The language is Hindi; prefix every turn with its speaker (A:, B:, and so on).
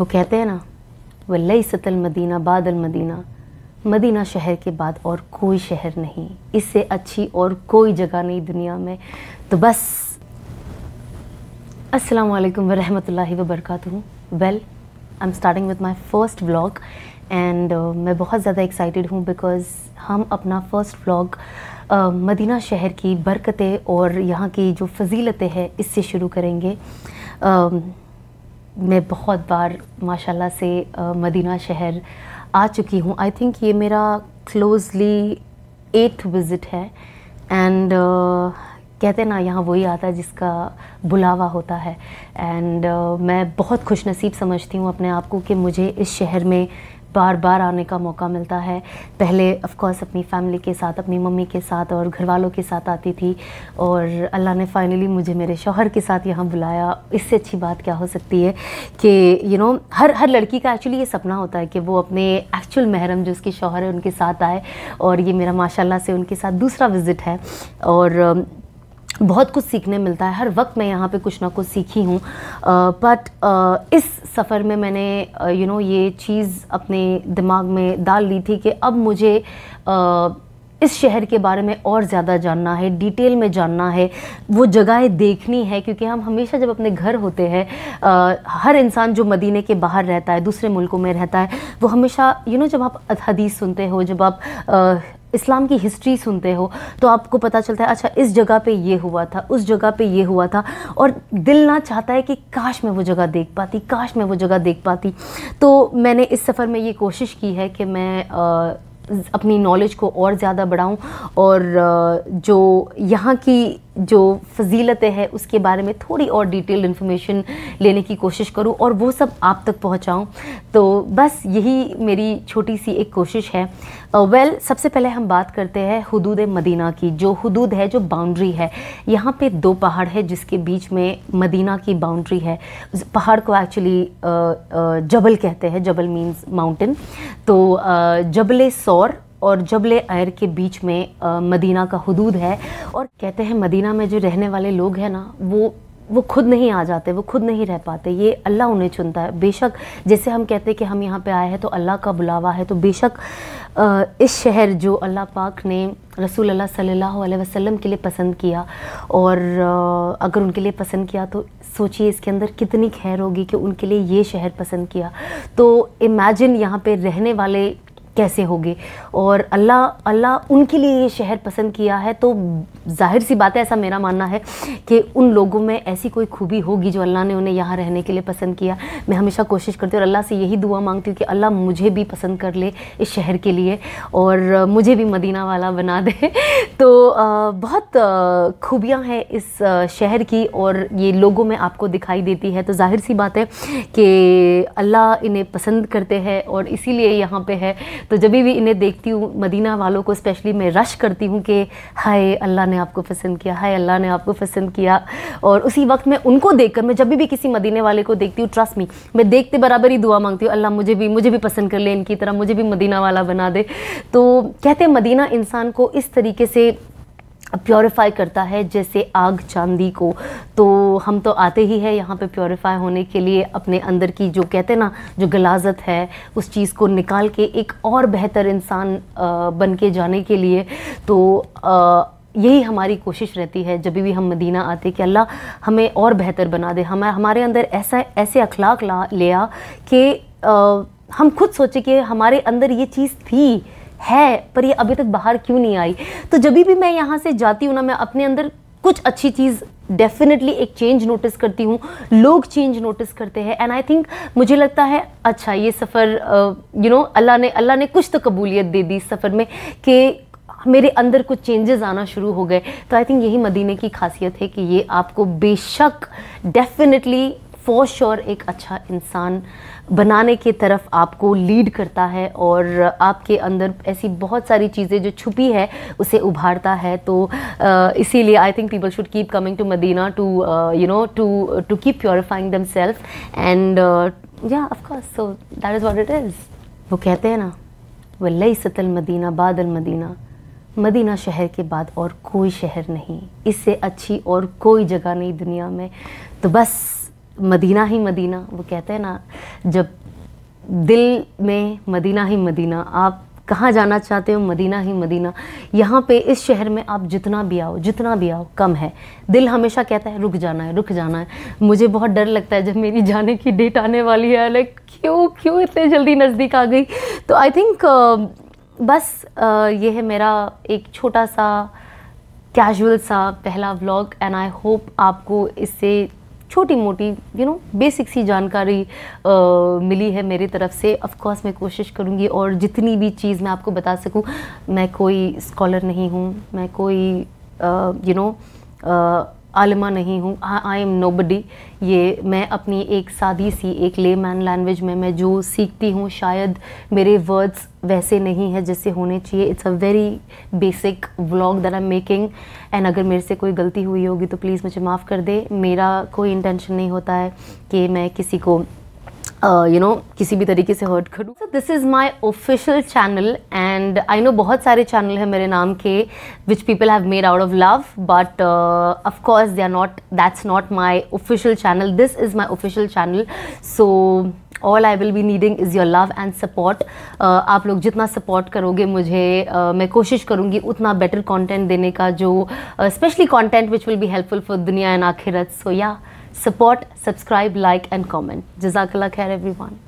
A: वो कहते हैं ना लई सतल मदीना बादल मदीना मदीना शहर के बाद और कोई शहर नहीं इससे अच्छी और कोई जगह नहीं दुनिया में तो बस अस्सलाम वालेकुम वरहमतुल्लाहि वबरकातुहू well I am starting with my first vlog and मैं बहुत ज़्यादा एक्साइटेड हूँ बिकॉज़ हम अपना फ़र्स्ट व्लॉग uh, मदीना शहर की बरकतें और यहाँ की जो फजीलतें हैं इससे शुरू करेंगे uh, मैं बहुत बार माशाल्लाह से मदीना शहर आ चुकी हूँ आई थिंक ये मेरा क्लोजली एट्थ विज़िट है एंड कहते ना यहाँ वही आता है जिसका बुलावा होता है एंड uh, मैं बहुत खुश नसीब समझती हूँ अपने आप को कि मुझे इस शहर में बार बार आने का मौका मिलता है पहले ऑफ कोर्स अपनी फैमिली के साथ अपनी मम्मी के साथ और घर वालों के साथ आती थी और अल्लाह ने फ़ाइनली मुझे मेरे शोहर के साथ यहाँ बुलाया इससे अच्छी बात क्या हो सकती है कि यू you नो know, हर हर लड़की का एक्चुअली ये सपना होता है कि वो अपने एक्चुअल महरम जो उसके शोहर है उनके साथ आए और ये मेरा माशाल्लाह से उनके साथ दूसरा विज़िट है और बहुत कुछ सीखने मिलता है हर वक्त मैं यहाँ पे कुछ ना कुछ सीखी हूँ बट uh, uh, इस सफ़र में मैंने you uh, know you know, ये चीज़ अपने दिमाग में डाल ली थी कि अब मुझे इस शहर के बारे में और ज़्यादा जानना है डिटेल में जानना है वो जगहें देखनी है क्योंकि हम हमेशा जब अपने घर होते हैं हर इंसान जो मदीने के बाहर रहता है दूसरे मुल्कों में रहता है वो हमेशा यू you नो know, जब आप हदीस सुनते हो जब आप इस्लाम की हिस्ट्री सुनते हो तो आपको पता चलता है अच्छा इस जगह पे ये हुआ था उस जगह पे ये हुआ था और दिल ना चाहता है कि काश मैं वो जगह देख पाती काश मैं वो जगह देख पाती तो मैंने इस सफ़र में ये कोशिश की है कि मैं आ, अपनी नॉलेज को और ज़्यादा बढ़ाऊं और जो यहाँ की जो फजीलतें हैं उसके बारे में थोड़ी और डिटेल्ड इन्फॉर्मेशन लेने की कोशिश करूं और वो सब आप तक पहुंचाऊं तो बस यही मेरी छोटी सी एक कोशिश है वेल uh, well, सबसे पहले हम बात करते हैं हदूद मदीना की जो हदूद है जो बाउंड्री है यहाँ पे दो पहाड़ है जिसके बीच में मदीना की बाउंड्री है पहाड़ को एक्चुअली uh, uh, जबल कहते हैं जबल मीन्स माउंटेन तो जबल सौर और जबल आयर के बीच में आ, मदीना का हदूद है और कहते हैं मदीना में जो रहने वाले लोग हैं ना वो वो खुद नहीं आ जाते वो खुद नहीं रह पाते ये अल्लाह उन्हें चुनता है बेशक जैसे हम कहते हैं कि हम यहाँ पे आए हैं तो अल्लाह का बुलावा है तो बेशक इस शहर जो अल्लाह पाक ने रसूल अल्लाह सल्लल्लाहु अलैहि वसल्लम के लिए पसंद किया और अगर उनके लिए पसंद किया तो सोचिए इसके अंदर कितनी खैर होगी कि उनके लिए ये शहर पसंद किया तो इमेजिन यहाँ पे रहने वाले कैसे होगे और अल्लाह अल्लाह उनके लिए ये शहर पसंद किया है तो जाहिर सी बात है ऐसा मेरा मानना है कि उन लोगों में ऐसी कोई खूबी होगी जो अल्लाह ने उन्हें यहाँ रहने के लिए पसंद किया मैं हमेशा कोशिश करती हूँ और अल्लाह से यही दुआ मांगती हूँ कि अल्लाह मुझे भी पसंद कर ले इस शहर के लिए और मुझे भी मदीना वाला बना दे तो बहुत खूबियाँ हैं इस शहर की और ये लोगों में आपको दिखाई देती है तो जाहिर सी बात है कि अल्लाह इन्हें पसंद करते हैं और इसीलिए यहाँ पर है तो जब भी इन्हें देखती हूँ मदीना वालों को स्पेशली मैं रश करती हूँ कि हाय अल्लाह ने आपको पसंद किया हाय अल्लाह ने आपको पसंद किया और उसी वक्त मैं उनको देख कर मैं जब भी किसी मदीने वाले को देखती हूँ ट्रस्ट मी मैं देखते बराबर ही दुआ मांगती हूँ अल्लाह मुझे भी मुझे भी पसंद कर ले इनकी तरह मुझे भी मदीना वाला बना दे तो कहते हैं मदीना इंसान को इस तरीके से प्योरीफाई करता है जैसे आग चांदी को तो हम तो आते ही है यहाँ पे प्योरीफाई होने के लिए अपने अंदर की जो कहते हैं ना जो गलाजत है उस चीज़ को निकाल के एक और बेहतर इंसान बन के जाने के लिए तो आ, यही हमारी कोशिश रहती है जब भी हम मदीना आते कि अल्लाह हमें और बेहतर बना दे हम हमारे अंदर ऐसा ऐसे अखलाक ला लिया कि हम खुद सोचे कि हमारे अंदर ये चीज़ थी है पर ये अभी तक बाहर क्यों नहीं आई तो जब भी मैं यहाँ से जाती हूँ ना मैं अपने अंदर कुछ अच्छी चीज़ डेफिनेटली एक चेंज नोटिस करती हूँ लोग चेंज नोटिस करते हैं एंड आई थिंक मुझे लगता है अच्छा ये सफ़र यू नो अल्लाह ने अल्लाह ने कुछ तो कबूलियत दे दी इस सफ़र में कि मेरे अंदर कुछ चेंजेस आना शुरू हो गए तो आई थिंक यही मदीने की खासियत है कि ये आपको बेशक डेफिनेटली फॉर श्योर एक अच्छा इंसान बनाने की तरफ आपको लीड करता है और आपके अंदर ऐसी बहुत सारी चीज़ें जो छुपी है उसे उभारता है तो इसीलिए I think people should keep coming to Madina to you know to to keep purifying them self and yeah of course so that is what it is वो कहते हैं ना वल्लई सतल मदीना बादल मदीना मदीना शहर के बाद और कोई शहर नहीं इससे अच्छी और कोई जगह नहीं दुनिया में तो बस मदीना ही मदीना वो कहते हैं ना जब दिल में मदीना ही मदीना आप कहाँ जाना चाहते हो मदीना ही मदीना यहाँ पे इस शहर में आप जितना भी आओ जितना भी आओ कम है दिल हमेशा कहता है रुक जाना है रुक जाना है मुझे बहुत डर लगता है जब मेरी जाने की डेट आने वाली है लाइक क्यों क्यों इतने जल्दी नज़दीक आ गई तो आई थिंक बस ये है मेरा एक छोटा सा कैजुअल सा पहला व्लॉग एंड आई होप आपको इससे छोटी मोटी यू नो बेसिक सी जानकारी आ, मिली है मेरी तरफ से ऑफ़ मैं कोशिश करूँगी और जितनी भी चीज़ मैं आपको बता सकूँ मैं कोई स्कॉलर नहीं हूँ मैं कोई यू नो आलमा नहीं हूँ आई एम बडी ये मैं अपनी एक सादी सी एक ले मैन लैंग्वेज में मैं जो सीखती हूँ शायद मेरे वर्ड्स वैसे नहीं है जैसे होने चाहिए it's a very basic vlog that I am making and अगर मेरे से कोई गलती हुई होगी तो प्लीज़ मुझे माफ़ कर दे मेरा कोई इंटेंशन नहीं होता है कि मैं किसी को यू uh, नो किसी भी तरीके से हर्ट करूँ so this is my official channel and I know बहुत सारे चैनल हैं मेरे नाम के which people have made out of love but of course they are not that's not my official channel this is my official channel so all I will be needing is your love and support आप लोग जितना सपोर्ट करोगे मुझे uh, मैं कोशिश करूँगी उतना बेटर कॉन्टेंट देने का जो स्पेशली कॉन्टेंट विच विल भी हेल्पफुल फॉर दुनिया एंड आखिरत सो या Support, subscribe, like and comment. Jazakallah khair everyone.